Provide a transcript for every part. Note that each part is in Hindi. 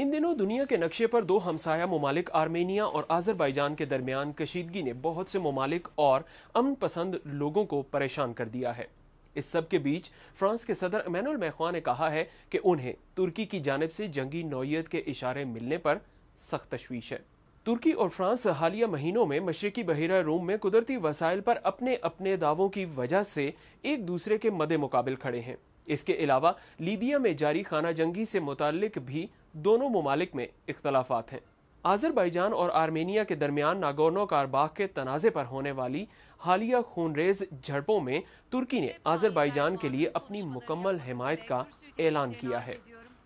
इन दिनों दुनिया के नक्शे पर दो हमसाया ममालिक आर्मेनिया और आजरबाईजान के दरमियान कशीदगी ने बहुत से ममालिक और अमन पसंद लोगों को परेशान कर दिया है इस सब के बीच फ्रांस के सदर एमैनुअल मैखवा ने कहा है कि उन्हें तुर्की की जानब से जंगी नौीयत के इशारे मिलने पर सख्त तशवीश है तुर्की और फ्रांस हालिया महीनों में मशरकी बहिरा रोम में कुदरती वसाइल पर अपने अपने दावों की वजह से एक दूसरे के मदे मुकाबल खड़े हैं इसके अलावा लीबिया में जारी खाना जंगी से मुतलक भी दोनों ममालिक में इख्तलाफात हैं आजरबाईजान और आर्मेनिया के दरमियान नागोनो कारबाग के तनाज़े पर होने वाली हालिया खूनरेज झड़पों में तुर्की ने आजरबाईजान के लिए अपनी मुकम्मल हमायत का ऐलान किया है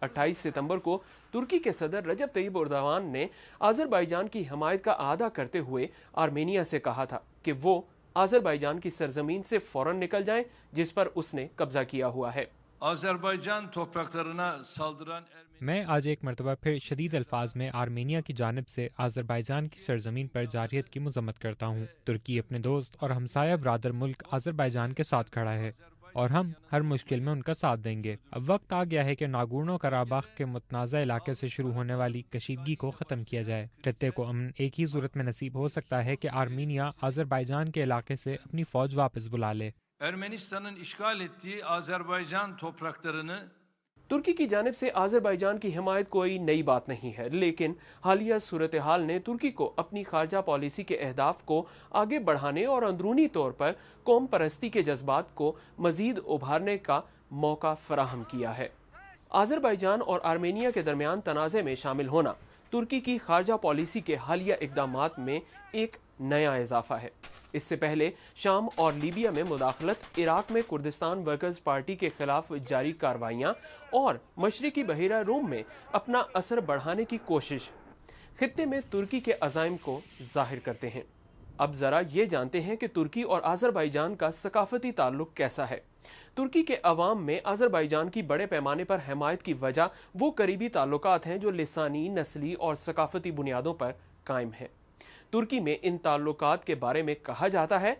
28 सितंबर को तुर्की के सदर रजब तैयब उर्दवान ने आजरबाईजान की हमायत का आदा करते हुए आर्मेनिया से कहा था कि वो आजरबाईजान की सरजमीन से फौरन निकल जाए जिस पर उसने कब्जा किया हुआ है मैं आज एक मरतबा फिर शदीद अल्फाज में आर्मेनिया की जानब से आजरबाईजान की सरजमीन पर जारियत की मजम्मत करता हूँ तुर्की अपने दोस्त और हमसाया बरदर मुल्क आजरबाईजान के साथ खड़ा है और हम हर मुश्किल में उनका साथ देंगे अब वक्त आ गया है कि नागोर्नो कराबाख के मुतनाज़ इलाके से शुरू होने वाली कशीदगी को ख़त्म किया जाए खत्ते को अमन एक ही सूरत में नसीब हो सकता है कि आर्मीनिया आज़रबाईजान के इलाके से अपनी फ़ौज वापस बुला ले तुर्की की जानब से आजरबाईजान की हिमायत कोई नई बात नहीं है लेकिन हालिया सूरत हाल ने तुर्की को अपनी खारजा पॉलिसी के अहदाफ को आगे बढ़ाने और अंदरूनी तौर पर कौम परस्ती के जज्बात को मजीद उभारने का मौका फराहम किया है आजरबाईजान और आर्मेनिया के दरमियान तनाज़े में शामिल होना तुर्की की खारजा पॉलिसी के हालिया इकदाम में एक नया इजाफा है इससे पहले शाम और लीबिया में मुदाखलत इराक में कुर्दिस्तान वर्कर्स पार्टी के खिलाफ जारी कार्रवाइयाँ और मशरकी बहिरा रोम में अपना असर बढ़ाने की कोशिश खत्े में तुर्की के अजाइम को जाहिर करते हैं अब ज़रा ये जानते हैं कि तुर्की और आज़रबाईजान का सकाफती ताल्लुक कैसा है तुर्की के अवाम में आज़रबाईजान की बड़े पैमाने पर हमायत की वजह वो करीबी ताल्लुकात हैं जो लसानी नस्ली और सकाफती बुनियादों पर कायम हैं तुर्की में इन ताल्लुक के बारे में कहा जाता है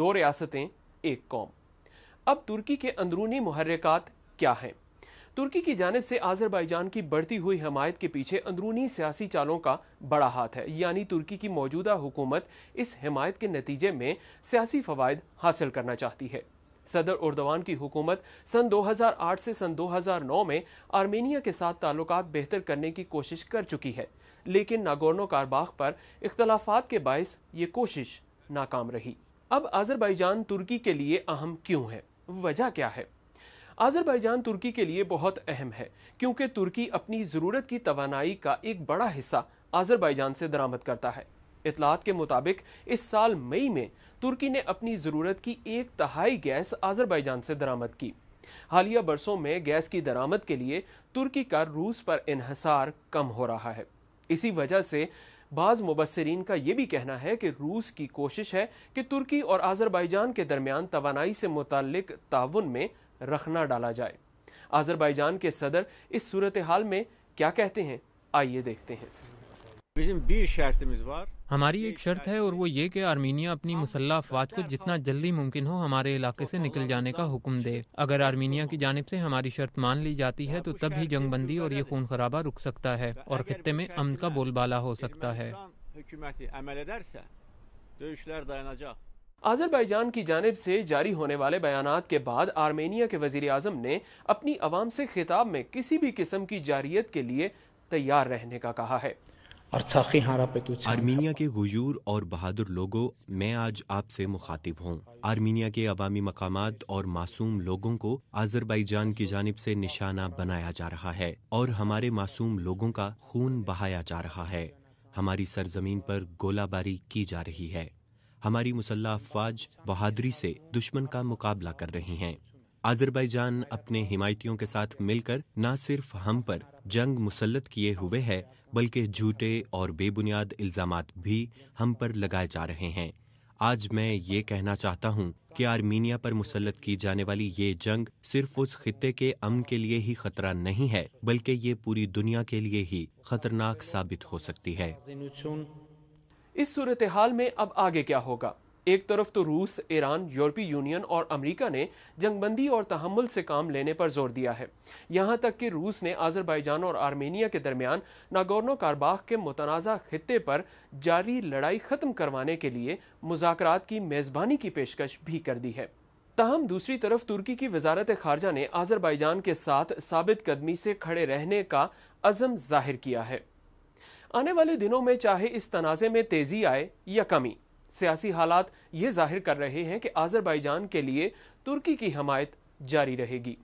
दो रियासतें एक कौम अब तुर्की के अंदरूनी महरकत क्या हैं तुर्की की जानब से आज़रबाईजान की बढ़ती हुई हमायत के पीछे अंदरूनी सियासी चालों का बड़ा हाथ है यानी तुर्की की मौजूदा हुकूमत इस हमायत के नतीजे में सियासी फवायद हासिल करना चाहती है सदर उर्दवान की हुकूमत सन 2008 से सन 2009 में आर्मेनिया के साथ ताल्लुक बेहतर करने की कोशिश कर चुकी है लेकिन नागोर्नो कारबाख पर इख्तलाफात के बायस ये कोशिश नाकाम रही अब आज़रबाईजान तुर्की के लिए अहम क्यों है वजह क्या है आज़रबाईजान तुर्की के लिए बहुत अहम है क्योंकि तुर्की अपनी ज़रूरत की तोानाई का एक बड़ा हिस्सा आज़रबाईजान से दरामद करता है इतलात के मुताबिक इस साल मई में तुर्की ने अपनी ज़रूरत की एक तहाई गैस आज़रबाईजान से दरामद की हालिया बरसों में गैस की दरामद के लिए तुर्की का रूस पर इहसार कम हो रहा है इसी वजह से बाज़ मुबसरीन का यह भी कहना है कि रूस की कोशिश है कि तुर्की और आज़रबाईजान के दरमियान तोानाई से मुतक ताउन में रखना डाला जाए आज़रबाईजान के सदर इस सूरत हाल में क्या कहते हैं आइए देखते हैं हमारी एक शर्त है और वो ये कि आर्मीनिया अपनी मुसल्ला अफवाज को जितना जल्दी मुमकिन हो हमारे इलाके से निकल जाने का हुक्म दे अगर आर्मीनिया की जानब से हमारी शर्त मान ली जाती है तो तब ही बंदी और ये खून खराबा रुक सकता है और खत्े में अमन का बोलबाला हो सकता है आजरबाईजान की जानब से जारी होने वाले बयान के बाद आर्मेनिया के वजीर अजम ने अपनी आवाम से खिताब में किसी भी किस्म की जारियत के लिए तैयार रहने का कहा है आर्मीनिया के गजूर और बहादुर लोगों मैं आज आपसे मुखातिब हूँ आर्मीनिया के अवामी मकाम और मासूम लोगों को आजरबाईजान की जानब से निशाना बनाया जा रहा है और हमारे मासूम लोगों का खून बहाया जा रहा है हमारी सरजमीन पर गोलाबारी की जा रही है हमारी मुसल्ह अफवाज बहादरी से दुश्मन का मुकाबला कर रही हैं आजरबैजान अपने हिमायतियों के साथ मिलकर न सिर्फ हम पर जंग मुसलत किए हुए है बल्कि झूठे और बेबुनियाद इल्जाम भी हम पर लगाए जा रहे हैं आज मैं ये कहना चाहता हूँ कि आर्मीनिया पर मुसलत की जाने वाली ये जंग सिर्फ उस खत्े के अम के लिए ही खतरा नहीं है बल्कि ये पूरी दुनिया के लिए ही खतरनाक साबित हो सकती है इस सूरत हाल में अब आगे क्या होगा एक तरफ तो रूस ईरान यूरोपीय यूनियन और अमेरिका ने जंगबंदी और तहमुल से काम लेने पर जोर दिया है यहां तक कि रूस ने आजरबाईजान और आर्मेनिया के दरमियान नागोर्नो कारबाख के मुतनाज़ा खत्े पर जारी लड़ाई ख़त्म करवाने के लिए मुजाकर की मेज़बानी की पेशकश भी कर दी है ताहम दूसरी तरफ तुर्की की वजारत खारजा ने आजरबाईजान के साथ साबित कदमी से खड़े रहने का अज़म जाहिर किया है आने वाले दिनों में चाहे इस तनाज़े में तेज़ी आए या कमी सियासी हालात ये जाहिर कर रहे हैं कि आजरबाईजान के लिए तुर्की की हमायत जारी रहेगी